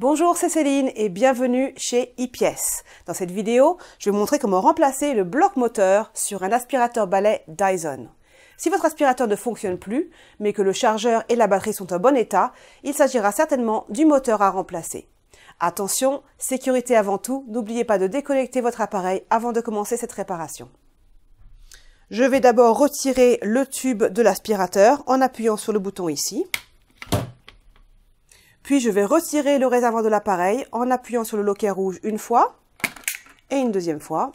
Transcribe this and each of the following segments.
Bonjour, c'est Céline et bienvenue chez IPS. Dans cette vidéo, je vais vous montrer comment remplacer le bloc moteur sur un aspirateur balai Dyson. Si votre aspirateur ne fonctionne plus, mais que le chargeur et la batterie sont en bon état, il s'agira certainement du moteur à remplacer. Attention, sécurité avant tout, n'oubliez pas de déconnecter votre appareil avant de commencer cette réparation. Je vais d'abord retirer le tube de l'aspirateur en appuyant sur le bouton ici. Puis je vais retirer le réservoir de l'appareil en appuyant sur le loquet rouge une fois et une deuxième fois.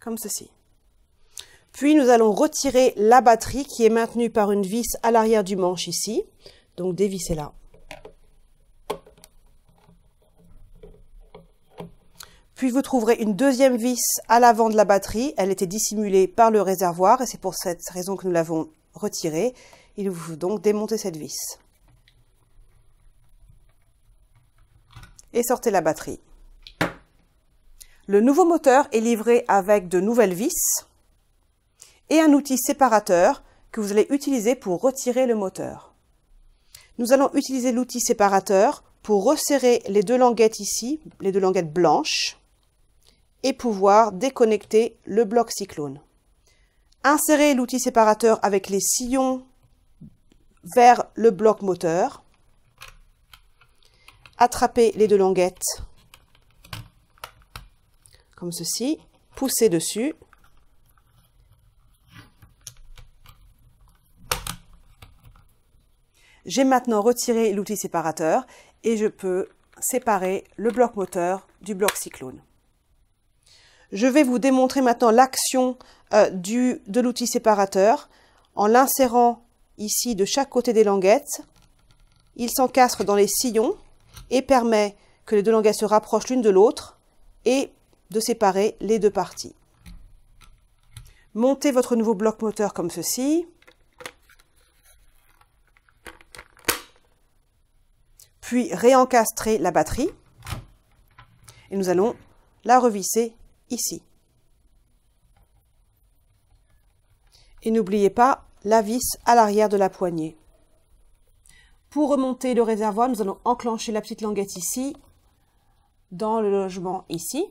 Comme ceci. Puis nous allons retirer la batterie qui est maintenue par une vis à l'arrière du manche ici. Donc dévissez-la. Puis vous trouverez une deuxième vis à l'avant de la batterie. Elle était dissimulée par le réservoir et c'est pour cette raison que nous l'avons retirer. Il vous faut donc démonter cette vis. Et sortez la batterie. Le nouveau moteur est livré avec de nouvelles vis et un outil séparateur que vous allez utiliser pour retirer le moteur. Nous allons utiliser l'outil séparateur pour resserrer les deux languettes ici, les deux languettes blanches, et pouvoir déconnecter le bloc cyclone. Insérer l'outil séparateur avec les sillons vers le bloc moteur. Attraper les deux languettes comme ceci. Pousser dessus. J'ai maintenant retiré l'outil séparateur et je peux séparer le bloc moteur du bloc cyclone. Je vais vous démontrer maintenant l'action euh, de l'outil séparateur en l'insérant ici de chaque côté des languettes. Il s'encastre dans les sillons et permet que les deux languettes se rapprochent l'une de l'autre et de séparer les deux parties. Montez votre nouveau bloc moteur comme ceci. Puis réencastrez la batterie. Et nous allons la revisser ici. Et n'oubliez pas la vis à l'arrière de la poignée. Pour remonter le réservoir, nous allons enclencher la petite languette ici, dans le logement ici.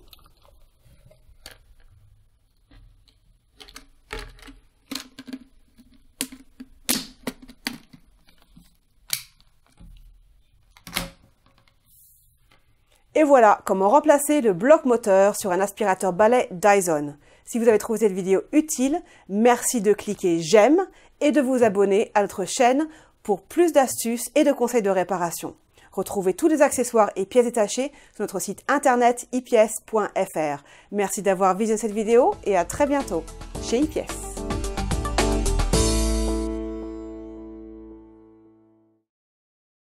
Et voilà comment remplacer le bloc moteur sur un aspirateur balai Dyson. Si vous avez trouvé cette vidéo utile, merci de cliquer j'aime et de vous abonner à notre chaîne pour plus d'astuces et de conseils de réparation. Retrouvez tous les accessoires et pièces détachées sur notre site internet ips.fr Merci d'avoir visionné cette vidéo et à très bientôt chez IPS.